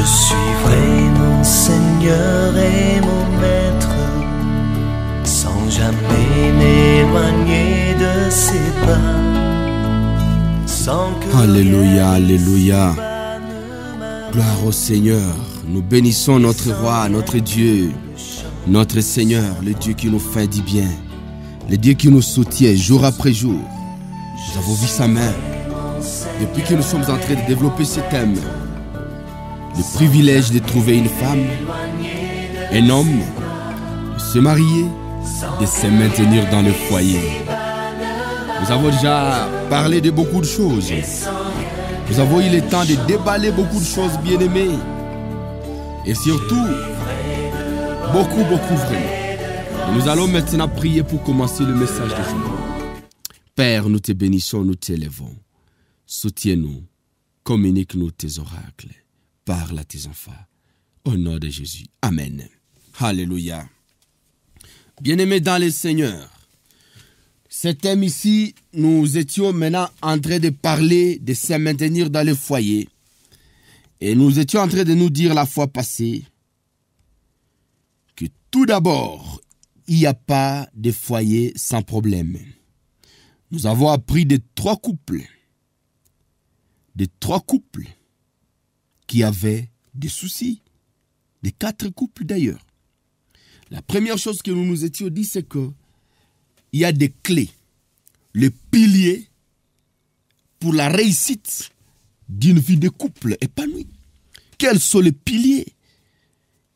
Je suivrai mon Seigneur et mon Maître sans jamais m'éloigner de ses pas. alléluia, alléluia. Gloire au Seigneur. Nous bénissons notre roi, notre Dieu, notre Seigneur, le Dieu qui nous fait du bien, le Dieu qui nous soutient jour après jour. Nous avons vu sa main. Depuis que nous sommes en train de développer ce thème, le privilège de trouver une femme, un homme, de se marier, de se maintenir dans le foyer. Nous avons déjà parlé de beaucoup de choses. Nous avons eu le temps de déballer beaucoup de choses bien aimées. Et surtout, beaucoup, beaucoup vraiment. nous allons maintenant prier pour commencer le message de Dieu. Père, nous te bénissons, nous t'élevons. Soutiens-nous, communique-nous tes oracles parle à tes enfants. Au nom de Jésus. Amen. Alléluia. Bien-aimés dans le Seigneur, ce thème ici, nous étions maintenant en train de parler de se maintenir dans le foyer. Et nous étions en train de nous dire la fois passée que tout d'abord, il n'y a pas de foyer sans problème. Nous avons appris de trois couples, de trois couples qui avait des soucis, des quatre couples d'ailleurs. La première chose que nous nous étions dit, c'est que il y a des clés, les piliers pour la réussite d'une vie de couple épanouie. Quels sont les piliers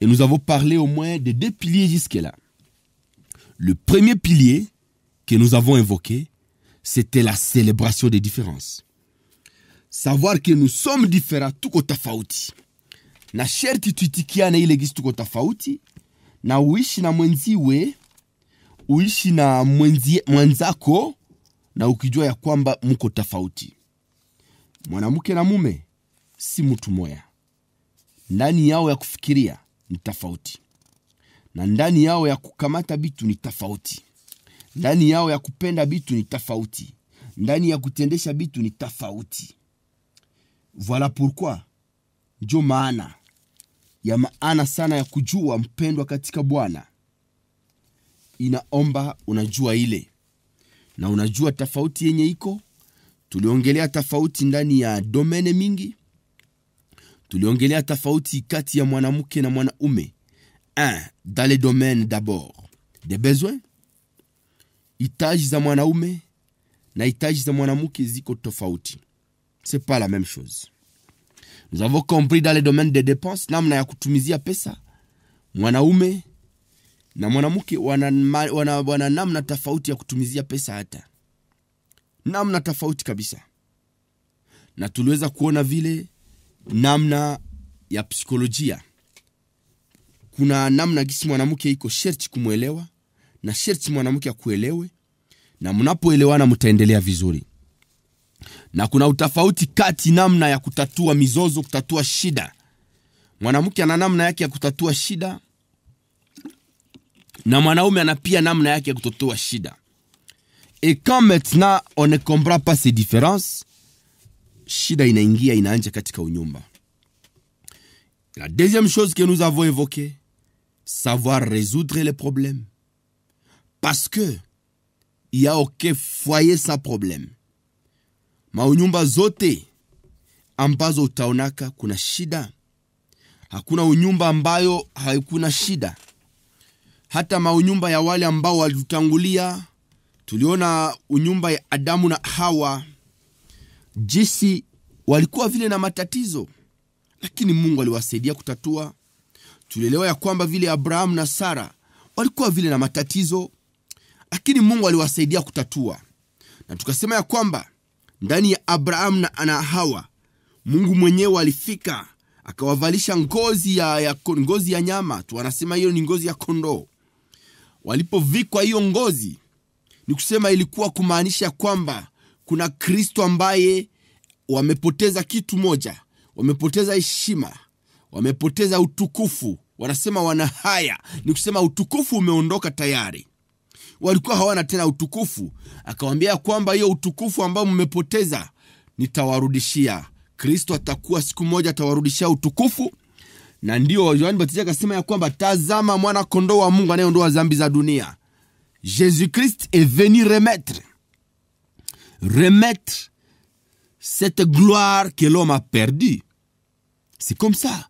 Et nous avons parlé au moins de deux piliers jusque-là. Le premier pilier que nous avons évoqué, c'était la célébration des différences. savoir que nous sommes différents, tuko tofauti, na sherti tuitikiane ile gisi tuko tofauti, na uishi na mwenziwe, uishi na mwenzi, mwenzako, na ukijua ya kwamba mko tofauti. Mwanamke na mume si mtu moya, ndani yao ya kufikiria ni tofauti, na ndani yao ya kukamata bitu ni tofauti, ndani yao ya kupenda bitu ni tofauti, ndani ya kutendesha bitu ni tofauti Voilà pourquoi ndio maana ya maana sana ya kujua mpendwa katika Bwana inaomba unajua ile na unajua tofauti yenye iko. Tuliongelea tofauti ndani ya domene mingi, tuliongelea tofauti kati ya mwanamke na mwanaume. Un, dans le domaine d'abord des besoins, hitaji za mwanaume na hitaji za mwanamke ziko tofauti. Ce n'est pas la même chose. Nous avons compris dans les domaines des dépenses namna ya kutumizia pesa. Mwanaume na mwanamke wana, wana, wana namna tofauti ya kutumizia pesa, hata namna tofauti kabisa, na tuliweza kuona vile namna ya psikolojia kuna namna gisi mwanamke iko sherti kumwelewa na sherti mwanamke akuelewe, na mnapoelewana mtaendelea vizuri na kuna utofauti kati namna ya kutatua mizozo, kutatua shida. Mwanamke ana namna yake ya kutatua shida na mwanaume ana pia namna yake ya kutatua shida. Et quand maintenant on ne comprend pas ces différences, shida inaingia inaanja katika unyumba. La deuxième chose que nous avons évoquée, savoir résoudre les problèmes. Parce que il y a aucun foyer sans problème maunyumba zote ambazo utaonaka kuna shida. Hakuna unyumba ambayo haikuna shida. Hata maunyumba ya wale ambao walitutangulia, tuliona unyumba ya Adamu na Hawa, jisi walikuwa vile na matatizo, lakini Mungu aliwasaidia kutatua. Tulielewa ya kwamba vile Abrahamu na Sara walikuwa vile na matatizo, lakini Mungu aliwasaidia kutatua, na tukasema ya kwamba ndani ya Abrahamu na Hawa, Mungu mwenyewe alifika akawavalisha ngozi ya, ya, ngozi ya nyama tu, anasema hiyo ni ngozi ya kondoo. Walipovikwa hiyo ngozi, ni kusema ilikuwa kumaanisha kwamba kuna Kristo ambaye wamepoteza kitu moja, wamepoteza heshima, wamepoteza utukufu. Wanasema wana haya, ni kusema utukufu umeondoka tayari walikuwa hawana tena utukufu. akawambia kwamba hiyo utukufu ambao mmepoteza nitawarudishia. Kristo atakuwa siku moja atawarudishia utukufu, na ndio Yohani Mbatizaji akasema ya kwamba tazama, mwana kondoo wa Mungu anayeondoa zambi za dunia. jesus Christ est venu remettre remettre cette gloire que l'homme a perdue. C'est comme ça.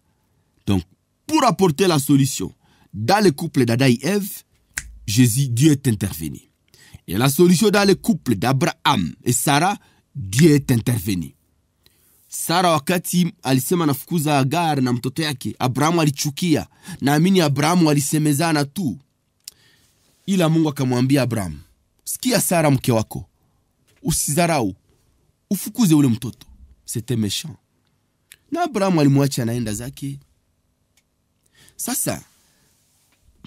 Donc, pour apporter la solution dans le couple d'Ada eve Jésus, Dieu est intervenu. Et la solution dans le couple d'Abraham et Sarah, Dieu est intervenu. Sara wakati alisema nafukuza agar na mtoto yake, Abrahamu alichukia. Naamini Abrahamu alisemezana tu, ila Mungu akamwambia Abrahamu, sikia Sara mke wako, usizarau ufukuze ule mtoto. C'était méchant. Na Abrahamu alimwacha anaenda zake. Sasa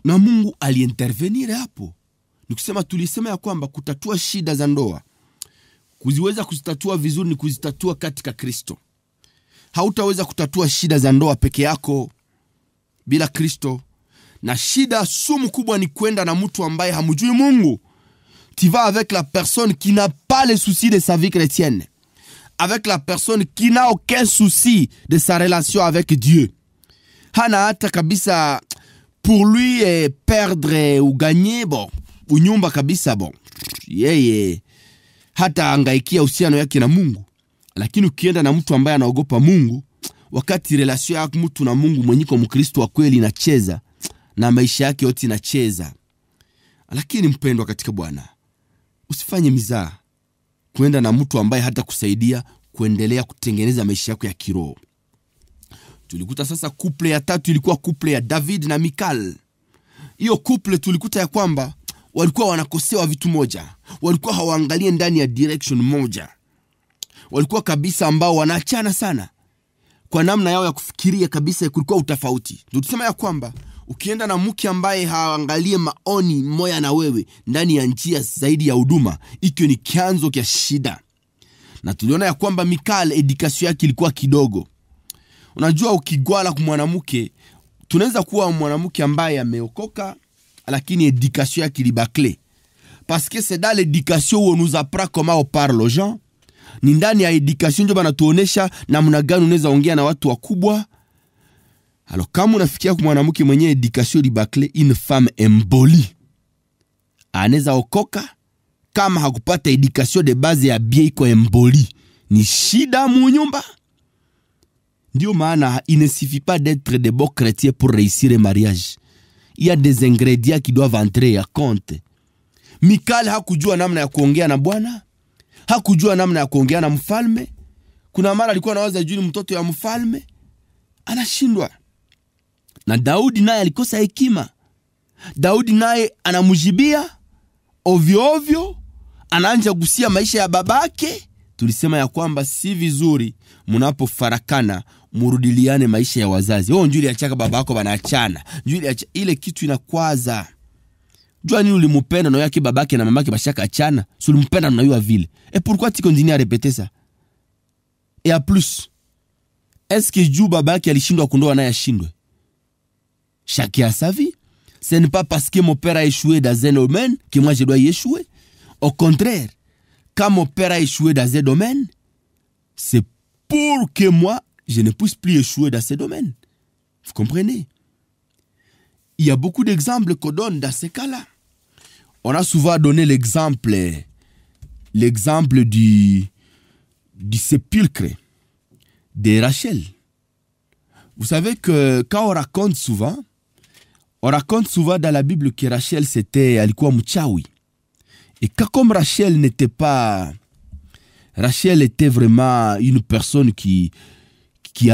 na mungu aliintervenire hapo ni kusema tulisema ya kwamba kutatua shida za ndoa kuziweza kuzitatua vizuri ni kuzitatua katika kristo hautaweza kutatua shida za ndoa peke yako bila kristo na shida sumu kubwa ni kwenda na mtu ambaye hamjui mungu tiva avec la personne qui n'a pas le souci de sa vie chrétienne avec la personne qui n'a aucun souci de sa relation avec dieu hana hata kabisa pour lui eh, perdre euh, ou gagner bon unyumba kabisa bon yeye hata angaikia uhusiano yake na mungu lakini ukienda na mtu ambaye anaogopa mungu wakati relasio yako mtu na mungu mwenyiko mkristo wa kweli inacheza na maisha yake yote inacheza lakini mpendwa katika bwana usifanye mizaa kuenda na mtu ambaye hata kusaidia kuendelea kutengeneza maisha yako ya kiroho Tulikuta sasa kuple ya tatu ilikuwa kuple ya David na Mikal. Hiyo kuple tulikuta ya kwamba walikuwa wanakosewa vitu moja, walikuwa hawaangalie ndani ya direction moja, walikuwa kabisa ambao wanaachana sana kwa namna yao ya kufikiria kabisa, kulikuwa utofauti. Ndio tusema ya kwamba ukienda na mke ambaye haangalie maoni moya na wewe ndani ya njia zaidi ya huduma, hikyo ni chanzo kya shida. Na tuliona ya kwamba Mikal edikasio yake ilikuwa kidogo Unajua, ukigwala kwa mwanamke, tunaweza kuwa mwanamke ambaye ameokoka, lakini education yake li bâclée parce que c'est dans l'éducation où on nous apprend comment on parle aux gens. Ni ndani ya education ndio banatuonesha namna gani unaweza ongea na watu wakubwa. Alors kama unafikia kwa mwanamke mwenye education li bâclée, une femme emboli anaweza okoka kama hakupata education de base ya bie iko emboli, ni shida munyumba ndio maana il ne suffit pas d'être de bons chrétiens pour réussir un mariage. Il y a des ingrédients qui doivent entrer à compte. Mikali hakujua namna ya kuongea na Bwana, hakujua namna ya kuongea na mfalme. Kuna mara alikuwa anawaza juu ni mtoto ya mfalme, anashindwa. Na Daudi naye alikosa hekima. Daudi naye anamjibia ovyo ovyo, anaanza gusia maisha ya babake. Tulisema ya kwamba si vizuri mnapofarakana murudiliane maisha ya wazazi. Oh, njuli achaka baba yako banaachana. ile kitu inakwaza. Jua nini ulimpenda na yake babake na mamake bashaka achana. Si ulimpenda vile. Et eh, pourquoi tu continues à répéter ça? Et à plus. Est-ce que juu babake alishindwa kundoa naye ashindwe? Chacun a sa vie. Ce n'est pas parce que mon père a échoué dans un domaine que moi je dois y échouer. Au contraire, quand mon père a échoué dans un domaine, c'est pour que moi je ne puisse plus échouer dans ces domaines. Vous comprenez Il y a beaucoup d'exemples qu'on donne dans ces cas-là. On a souvent donné l'exemple, l'exemple du, du sépulcre de Rachel. Vous savez que quand on raconte souvent, on raconte souvent dans la Bible que Rachel c'était Aliquam Mouchawi. Et comme Rachel n'était pas... Rachel était vraiment une personne qui, qui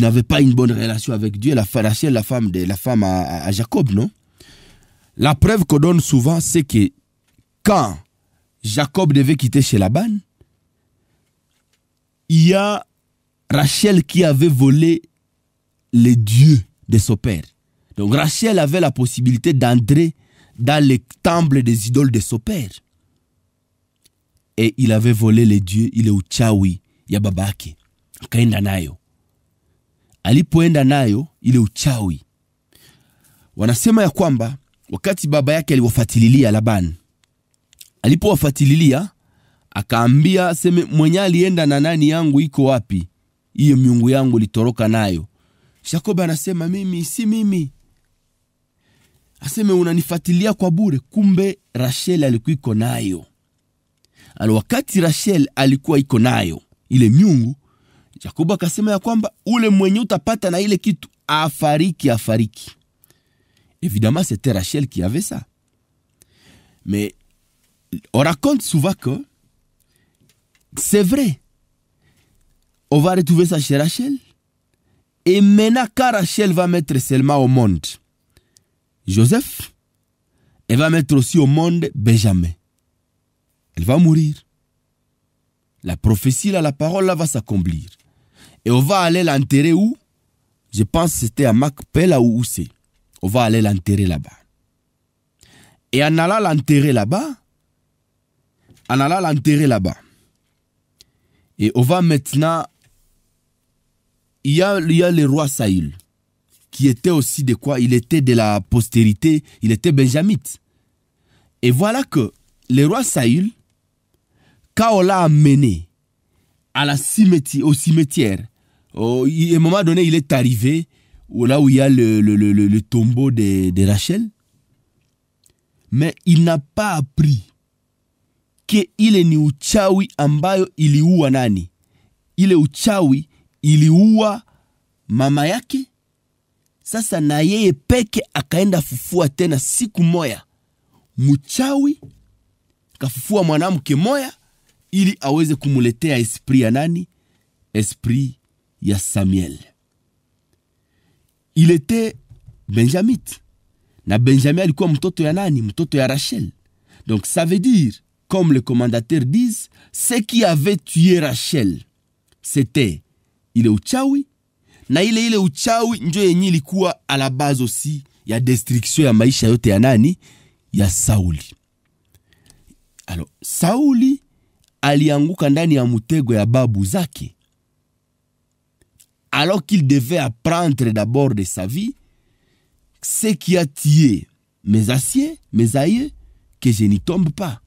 n'avait pas une bonne relation avec Dieu, la la femme de la femme à, Jacob, non La preuve qu'on donne souvent, c'est que quand Jacob devait quitter chez Laban, il y a Rachel qui avait volé les dieux de son père. Donc Rachel avait la possibilité d'entrer dans les temples des idoles de son père. Et il avait volé les dieux, il est au Tchawi, Kain Danayo. alipoenda nayo ile uchawi. Wanasema ya kwamba wakati baba yake aliwafatililia laban alipowafatililia akaambia seme, mwenye alienda na nani yangu iko wapi? Hiyo miungu yangu litoroka nayo. Yakobo anasema mimi si mimi, aseme unanifatilia kwa bure, kumbe Rashel alikuwa iko nayo. Al wakati Rashel alikuwa iko nayo ile miungu, ule mwenye utapata ile kitu afariki, afariki. Évidemment, c'était Rachel qui avait ça. Mais on raconte souvent que c'est vrai. On va retrouver ça chez Rachel. Et maintenant, quand Rachel va mettre seulement au monde Joseph, elle va mettre aussi au monde Benjamin. Elle va mourir. La prophétie, là, la parole, là, va s'accomplir. Et on va aller l'enterrer où Je pense que c'était à Macpel ou où c'est. On va aller l'enterrer là-bas. Et en allant l'enterrer là-bas, en allant l'enterrer là-bas, et on va maintenant. Il y a, le roi Saül, qui était aussi de quoi Il était de la postérité, il était benjamite. Et voilà que le roi Saül, quand on l'a amené à la au cimetière, Oh, il, à un moment donné, il est arrivé là où il y a le, le, le, le tombeau de, de, Rachel. Mais il n'a pas appris que ile ni uchawi ambayo iliua nani? Ile uchawi iliua mama yake. Sasa na yeye peke akaenda fufua tena siku moya, Muchawi kafufua mwanamke moya ili aweze kumuletea esprit ya nani? Esprit ya Samuel. Il était benjamite. Na Benjamin alikuwa mtoto ya nani? Mtoto ya Rachel. Donc ça veut dire, comme les commentateurs disent, ce qui avait tué Rachel, c'était ile uchawi na ile ile uchawi njo yenye ilikuwa base aussi ya destruction ya maisha yote ya nani? Ya Sauli. Alors, Sauli alianguka ndani ya mtego ya babu zake alors qu'il devait apprendre d'abord de sa vie ce qui a tué mes aciers, mes aïeux, que je n'y tombe pas.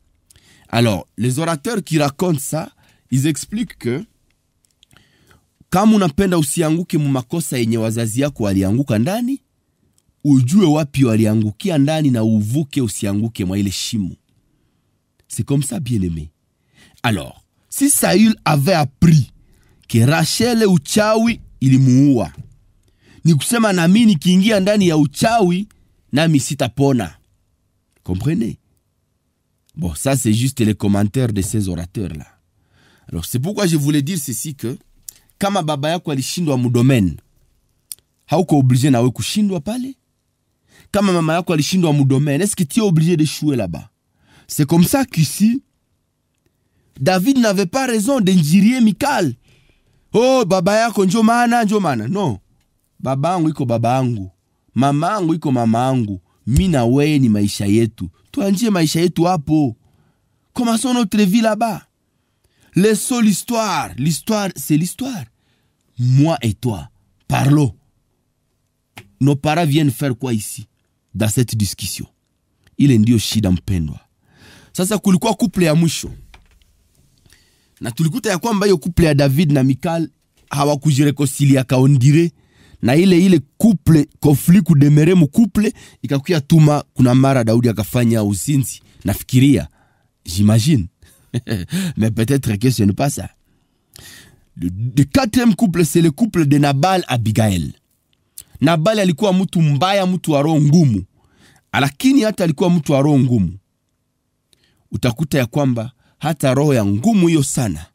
Alors, les orateurs qui racontent ça, ils expliquent que kama unapenda usianguke mumakosa yenye wazazi yako walianguka ndani, ujue wapi waliangukia ndani na uvuke usianguke mwa ile shimo. C'est comme ça, bien-aimé. Alors, si Saül avait appris que Rachel uchawi il ilimuua. Ni kusema nami nikiingia ndani ya uchawi nami sitapona. Comprenez? Bon, ça c'est juste les commentaires de ces orateurs-là. Alors c'est pourquoi je voulais dire ceci que kama baba yako alishindwa mudomen, hauko obligé nawe kushindwa pale. Kama mama yako alishindwa mudomen, est-ce que tu es obligé chouer là-bas? C'est comme ça qu'ici, David n'avait pas raison d'injurier Michal oh, baba yako njo maana njo maana no, baba yangu iko baba yangu, mama yangu iko mama yangu, mi na weye ni maisha yetu, tuanjie maisha yetu hapo. Commençons notre vie là-bas. Laissons l'histoire. L'histoire, c'est l'histoire. Moi et toi, parlo Nos parents viennent faire quoi ici dans cette discussion? Ile ndio shida mpendwa. Sasa kulikuwa couple ya mwisho na tulikuta ya kwamba hiyo couple ya David na Mikal hawakujirekosilia kaondire na ile ile kuple konfli kudemere couple ikakuya tuma, kuna mara Daudi akafanya uzinzi. Nafikiria, j'imagine mais peut-être que ce n'est pas ça. Le, le quatrième couple c'est le couple de Nabal Abigail. Nabal alikuwa mtu mbaya, mtu wa roho ngumu, lakini hata alikuwa mtu wa roho ngumu. Utakuta ya kwamba hata roho ya ngumu hiyo sana.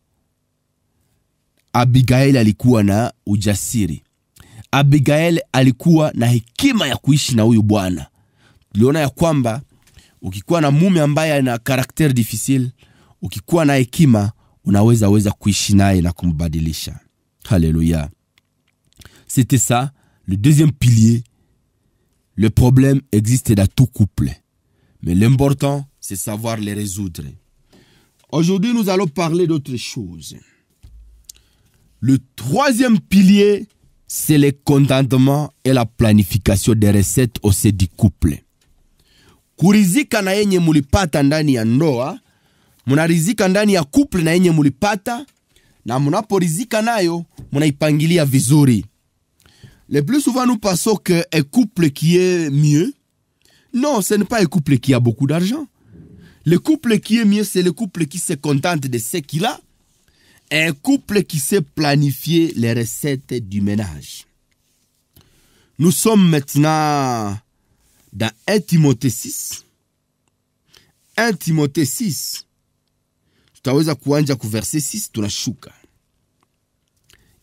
abigael alikuwa na ujasiri. abigael alikuwa na hekima ya kuishi na huyu bwana. Tuliona ya kwamba ukikuwa na mume ambaye ana karakter difficile, ukikuwa na hekima unaweza weza kuishi naye na kumbadilisha. Haleluya. C'était ça le deuxième pilier. Le problème existe dans tout couple, mais l'important c'est savoir le résoudre. Aujourd'hui, nous allons parler d'autre chose. Le troisième pilier, c'est le contentement et la planification des recettes au sein du couple. Kurizika na couple na yenye na nayo, Le plus souvent, nous pensons qu'un couple qui est mieux, non, ce n'est pas un couple qui a beaucoup d'argent. Le couple qui est mieux, c'est le couple qui se contente de ce qu'il a. Un couple qui sait planifier les recettes du ménage. Nous sommes maintenant dans 1 Timothée 6. 1 Timothée 6. Tutaweza kuanja ku verset 6 tunashuka.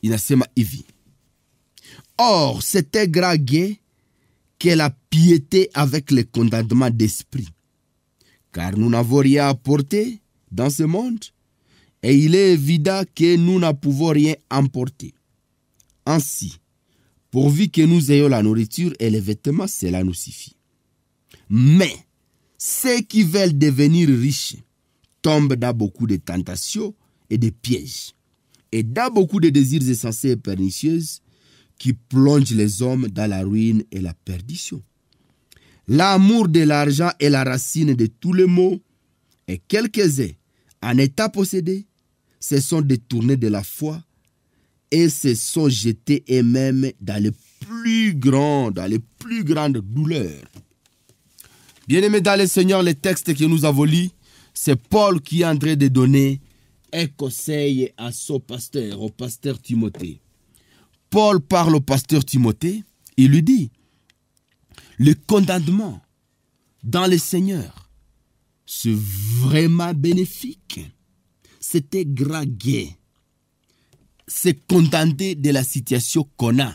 Inasema hivi. Or, c'était qui qu'elle la piété avec le contentement d'esprit car nous n'avons rien à porter dans ce monde, et il est évident que nous ne pouvons rien emporter. Ainsi, pourvu que nous ayons la nourriture et les vêtements, cela nous suffit. Mais ceux qui veulent devenir riches tombent dans beaucoup de tentations et de pièges, et dans beaucoup de désirs essentiels et pernicieux qui plongent les hommes dans la ruine et la perdition. L'amour de l'argent est la racine de tous les maux, et quelques-uns, en état possédé, se sont détournés de la foi et se sont jetés eux-mêmes dans les plus grandes, dans les plus grandes douleurs. Bien-aimés dans les Seigneur, le texte que nous avons lu, c'est Paul qui est en train de donner un conseil à son pasteur, au pasteur Timothée. Paul parle au pasteur Timothée, il lui dit, le condamnement dans le Seigneur, c'est vraiment bénéfique. C'était graguer, se contenter de la situation qu'on a.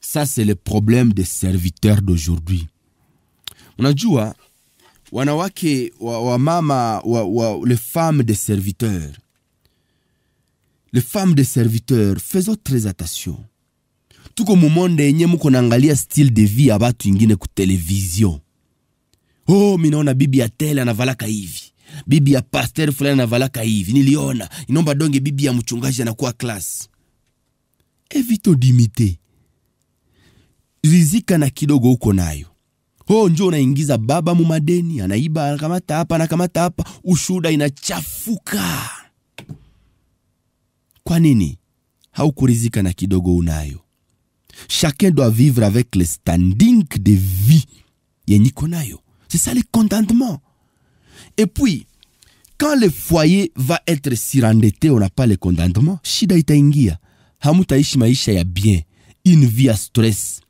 Ça, c'est le problème des serviteurs d'aujourd'hui. On a dit wa, wa, les femmes des serviteurs, les femmes des serviteurs, faisons très attention. tuko mumonde yenye muko naangalia style de vie ya batu ingine ku television. Oh, minaona bibi ya tele anavalaka hivi, bibi ya pasteur fulani anavalaka hivi, niliona inomba donge bibi ya mchungaji anakuwa class. Evito dimite, rizika na kidogo uko nayo ho oh, njoo unaingiza baba mumadeni, anaiba anakamata hapa anakamata hapa, ushuda inachafuka. Kwa nini haukurizika na kidogo unayo? Chacun doit vivre avec le standing de vie. C'est ça le contentement. Et puis, quand le foyer va être surendetté, on n'a pas le contentement. Shida ingia Hamutaishi maisha ya bien. Une vie à stress.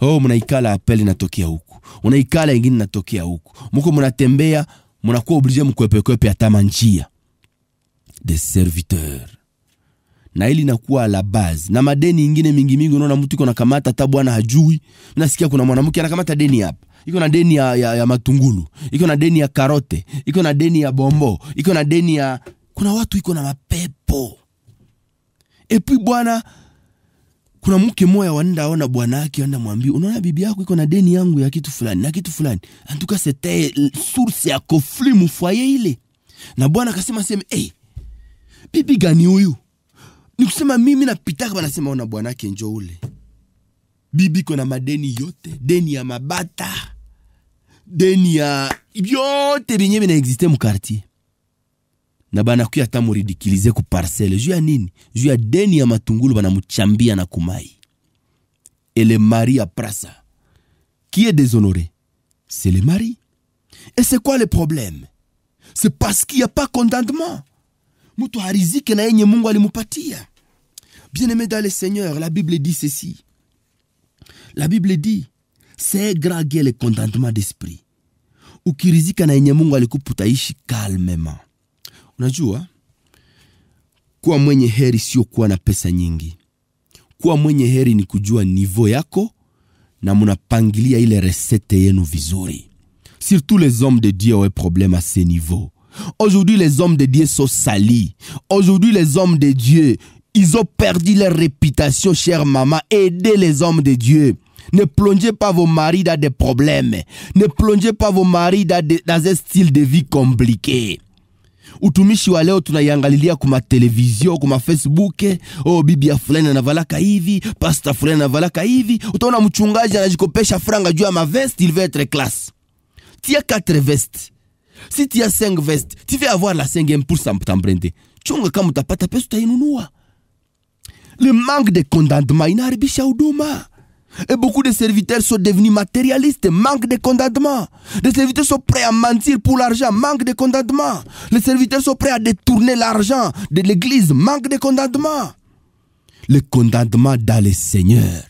Oh, mnaikala apele inatokea huku. Unaikala ingine inatokea huku. Mko mnatembea, mnakuwa oblige mkwepekwepe hata manjia. Des serviteurs. na hili inakuwa la bazi na madeni ingine mingi mingi. Unaona mtu iko nakamata hata bwana hajui. Nasikia kuna mwanamke anakamata deni hapa, iko na deni ya, ya, ya matungulu, iko na deni ya karote, iko na deni ya bombo, iko na deni ya kuna watu iko na mapepo epi bwana. Kuna mke moya wanda ona bwana yake anda mwambie, unaona bibi yako iko na deni yangu ya kitu fulani na kitu fulani, antuka sete source ya conflict mufwaye ile, na bwana akasema sema, hey, eh, bibi gani huyu nikusema mimi napitaka wanasema ona bwanake njo ule bibi kona madeni yote deni ya mabata deni ya vyote vyenye vinaexiste mukartier na banakuya hata muridikilize ku parcele juu ya nini juu ya deni ya matungulu banamuchambia na kumai ele mari ya prasa qui est déshonoré c'est le mari et c'est quoi le problème c'est parce qu'il n'y a pas contentement mtu harizike na yenye mungu alimupatia bien aimé dans le seigneur la bible dit ceci la bible dit c'est graguer le contentement d'esprit ukirizika na yenye mungu alikupa utaishi kalmema unajua kuwa mwenye heri sio kuwa na pesa nyingi kuwa mwenye heri ni kujua nivo yako na munapangilia ile resete yenu vizuri surtout les hommes de dieu ont problème à ce niveau Aujourd'hui, les hommes de Dieu sont salis. Aujourd'hui, les hommes de Dieu, ils ont perdu leur réputation, chère maman. Aidez les hommes de Dieu. Ne plongez pas vos maris dans des problèmes. Ne plongez pas vos maris dans, des, dans un style de vie compliqué. utumishi wa leo tunaiangalilia kuma televizio kuma facebook oh, Bibi bibia fulani anavalaka hivi pasta fulani anavalaka hivi utaona mchungaji anajikopesha franga juu ya mavest il veut être classe tia quatre vestes. Si tu as cinq vestes, tu veux avoir la cinquième pour t'emprunter. Chunga kama utapata Le manque de contentement de huduma. Et beaucoup de serviteurs sont devenus matérialistes, manque de contentement. Les serviteurs sont prêts à mentir pour l'argent, manque de contentement. Les serviteurs sont prêts à détourner l'argent de l'église, manque de contentement. Le contentement dans le Seigneur.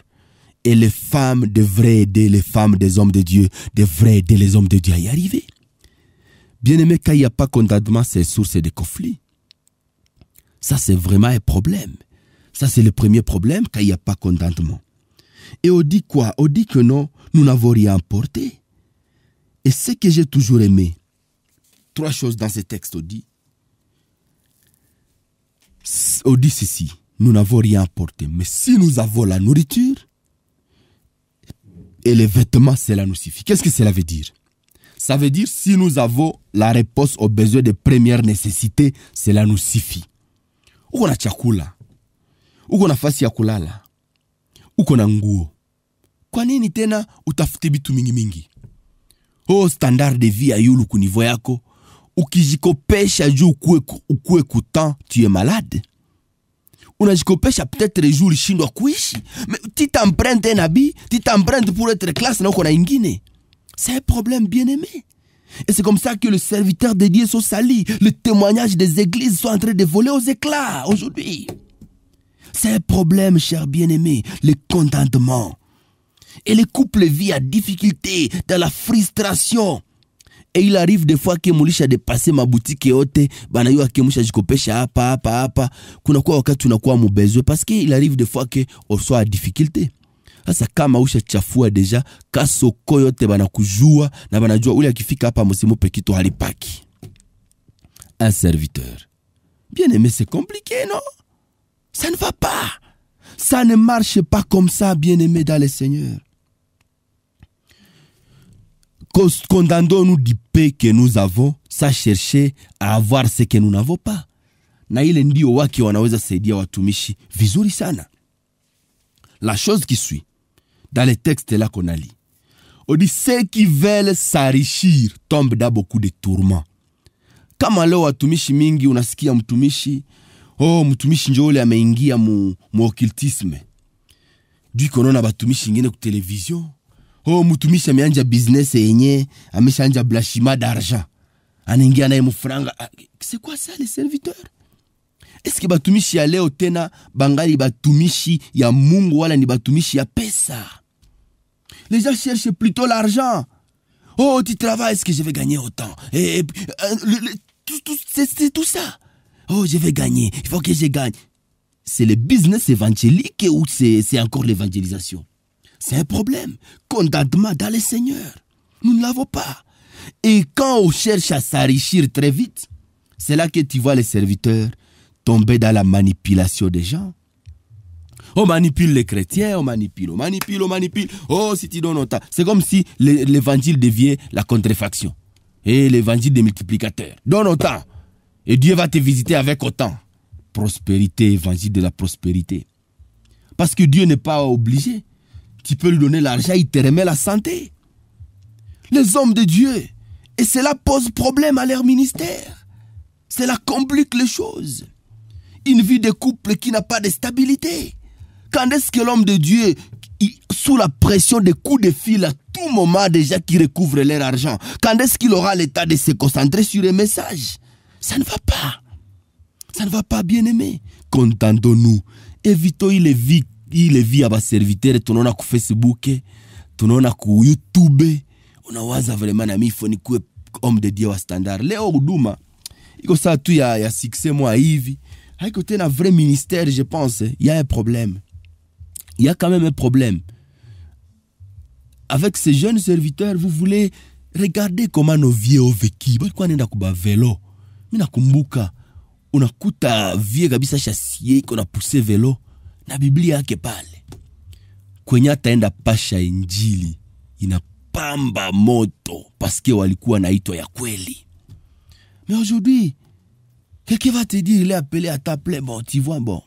Et les femmes devraient aider les femmes des hommes de Dieu, devraient aider les hommes de Dieu à y arriver. Bien aimé, quand il n'y a pas contentement, c'est source de conflits. Ça, c'est vraiment un problème. Ça, c'est le premier problème quand il n'y a pas contentement. Et on dit quoi On dit que non, nous n'avons rien apporté. Et ce que j'ai toujours aimé, trois choses dans ce texte, on dit. On dit ceci, nous n'avons rien apporté, mais si nous avons la nourriture et les vêtements, cela nous suffit. Qu'est-ce que cela veut dire ça veut dire si nous avons la réponse aux besoins de première nécessité, cela nous suffit. Uko na chakula, uko fasi ya kulala, uko na nguo, kwa nini tena utafute mingi mingi? Oh, standard de vie a yulu kunivo yako, ukijikopesha juu ukue, ukue kutan, tu es malade unajikopesha peut-être jour ulishindwa kuishi, mais tu bi, tu t'empruntes pour être classe na uko na ingine c'est un problème, bien-aimé. Et c'est comme ça que le serviteur de Dieu sont salis. Le témoignage des églises sont en train de voler aux éclats aujourd'hui. C'est un problème, cher bien-aimé, le contentement. Et les couples vivent à difficulté, dans la frustration. Et il arrive des fois que de dépassé ma boutique et banayua jikopesha hapa hapa hapa. Kunakuwa parce qu'il arrive des fois que soit à difficulté. Sasa kama ushachafua deja kasoko yote banakujua na banajua ule akifika hapa msimu pekito halipaki. Un serviteur. Bien aimé, c'est compliqué, non Ça ne va pas. Ça ne marche pas comme ça, bien aimé dans le Seigneur. Condamnons-nous du paix que nous avons sans chercher à avoir ce que nous n'avons pas. Na ile ndio wake wanaweza saidia watumishi vizuri sana. La chose qui suit, dans les textes là qu'on a lit. On dit ceux qui veulent s'enrichir tombent dans beaucoup de tourments. Kama leo watumishi mingi unasikia mtumishi, oh mtumishi njo ule ameingia mu, mokiltisme. occultisme. Duko unaona batumishi ngine ku television. Oh mtumishi ameanja business yenye, ameshaanja blashima d'argent. Anaingia naye mufranga. Ah, c'est quoi ça les serviteurs? Est-ce que batumishi ya leo tena bangali batumishi ya Mungu wala ni batumishi ya pesa? Les gens cherchent plutôt l'argent. Oh, tu travailles, est-ce que je vais gagner autant Et, euh, c'est tout ça. Oh, je vais gagner, il faut que je gagne. C'est le business évangélique ou c'est encore l'évangélisation C'est un problème. Contentement dans le Seigneur. Nous ne l'avons pas. Et quand on cherche à s'enrichir très vite, c'est là que tu vois les serviteurs tomber dans la manipulation des gens. On manipule les chrétiens, on manipule, on manipule, on manipule. Oh, si tu donnes autant. C'est comme si l'évangile devient la contrefaction. Et l'évangile des multiplicateurs. Donne autant. Et Dieu va te visiter avec autant. Prospérité, évangile de la prospérité. Parce que Dieu n'est pas obligé. Tu peux lui donner l'argent, il te remet la santé. Les hommes de Dieu. Et cela pose problème à leur ministère. Cela complique les choses. Une vie de couple qui n'a pas de stabilité. Quand est-ce que l'homme de Dieu, sous la pression des coups de fil à tout moment déjà qui recouvrent leur argent, quand est-ce qu'il aura l'état de se concentrer sur les messages Ça ne va pas. Ça ne va pas, bien-aimé. Contentons-nous. Évitons les vies ile via baserviteri tunaona ku facebook tunaona ku youtube On unawaza vraiment na mi que homme de dieu wa standard leo huduma iko saa tu ya, ya succès mwa hivi haiko tena vrai ministère je pense y a un problème il y a quand même un problème. Avec ces jeunes serviteurs, vous voulez regarder comment nos vieux ont vécu. a a un un vélo on On veki balikuwa naenda kubavelo. Mi nakumbuka unakuta vie kabisa shasie iko na puse velo na Biblia yake pale kwenye ataenda pasha Injili inapamba moto paske walikuwa naitwa ya kweli. Mais aujourd'hui, quelqu'un va te dire il est appelé à t'appeler, Bon, tu vois, bon,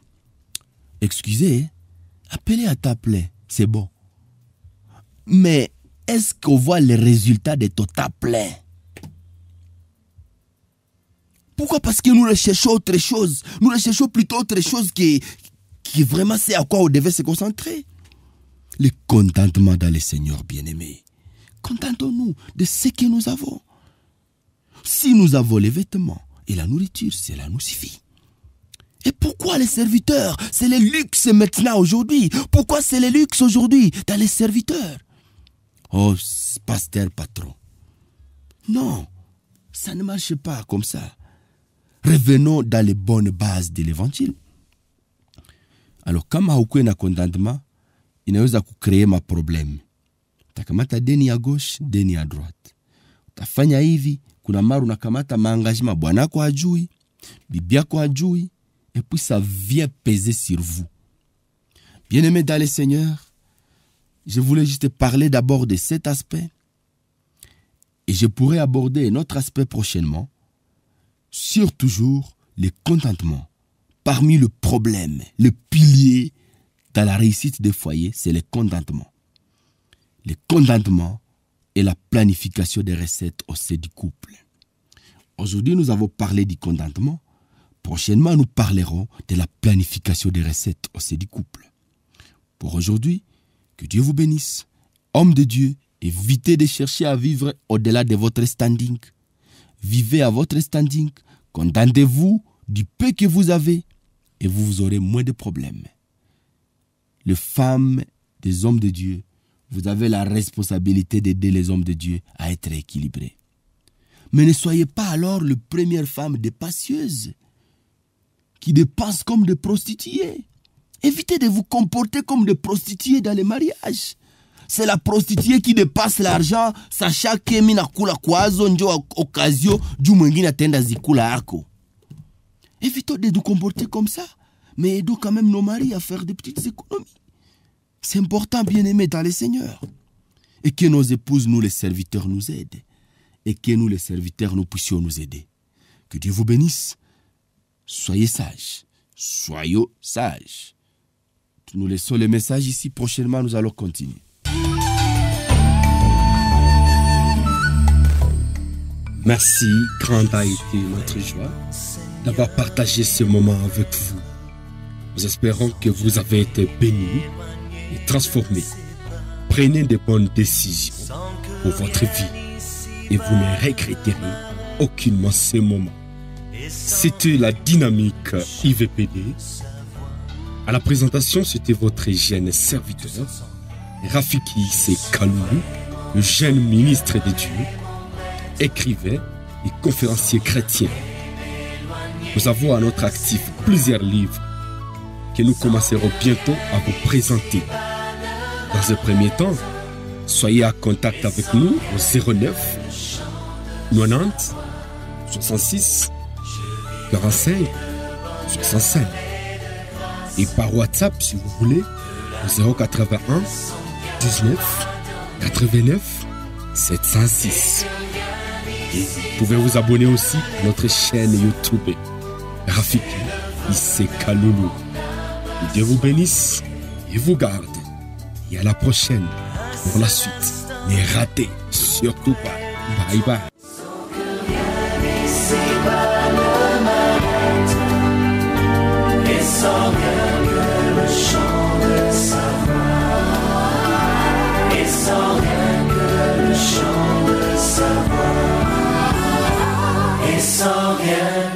excusez, Appeler à ta plaie, c'est bon. Mais est-ce qu'on voit les résultats de ton plaie Pourquoi Parce que nous recherchons autre chose. Nous recherchons plutôt autre chose qui, qui vraiment c'est à quoi on devait se concentrer. Le contentement dans le Seigneur bien-aimé. Contentons-nous de ce que nous avons. Si nous avons les vêtements et la nourriture, cela nous suffit. Et pourquoi les serviteurs C'est le luxe maintenant aujourd'hui. Pourquoi c'est le luxe aujourd'hui dans les serviteurs Oh, pasteur patron. Non, ça ne marche pas comme ça. Revenons dans les bonnes bases de l'évangile. Alors, kama haukuwe na contentement, créer ma problème. Takamata deni à gauche, deni à droite. Utafanya hivi, kuna ma engagement. maangazima, kwa hajui, bibia à et puis ça vient peser sur vous. Bien-aimés dans le Seigneur, je voulais juste parler d'abord de cet aspect et je pourrais aborder un autre aspect prochainement sur toujours le contentement. Parmi le problème, le pilier dans la réussite des foyers, c'est le contentement. Le contentement et la planification des recettes au sein du couple. Aujourd'hui, nous avons parlé du contentement Prochainement, nous parlerons de la planification des recettes au sein du couple. Pour aujourd'hui, que Dieu vous bénisse. Hommes de Dieu, évitez de chercher à vivre au-delà de votre standing. Vivez à votre standing, contentez-vous du peu que vous avez et vous aurez moins de problèmes. Les femmes des hommes de Dieu, vous avez la responsabilité d'aider les hommes de Dieu à être équilibrés. Mais ne soyez pas alors le première femme patieuses qui dépensent comme des prostituées. Évitez de vous comporter comme des prostituées dans les mariages. C'est la prostituée qui dépasse l'argent, sachant qu'elle na kula kwazo zikula yako. Évitez de nous comporter comme ça, mais aidons quand même nos maris à faire des petites économies. C'est important, bien-aimés, dans les seigneurs. Et que nos épouses, nous les serviteurs, nous aident. Et que nous les serviteurs, nous puissions nous aider. Que Dieu vous bénisse soyez sages. Soyez sages. Nous laissons le message ici. Prochainement, nous allons continuer. Merci, grande a été notre joie d'avoir partagé ce moment avec vous. Nous espérons que vous avez été bénis et transformés. Prenez de bonnes décisions pour votre vie et vous ne regretterez aucunement ce moment. C'était la dynamique IVPD. À la présentation, c'était votre jeune serviteur, Rafiki Kalou, le jeune ministre des dieux, écrivain et conférencier chrétien. Nous avons à notre actif plusieurs livres que nous commencerons bientôt à vous présenter. Dans un premier temps, soyez à contact avec nous au 09 90 66 par enseigne Et par WhatsApp, si vous voulez, 081 19 89 706. Et vous pouvez vous abonner aussi à notre chaîne YouTube Rafiki Issekaloulou. Dieu vous bénisse et vous garde. Et à la prochaine pour la suite. Ne ratez surtout pas. Bye bye. sans rien que le chant de sa voix, et sans rien que le chant de sa voix, et sans rien.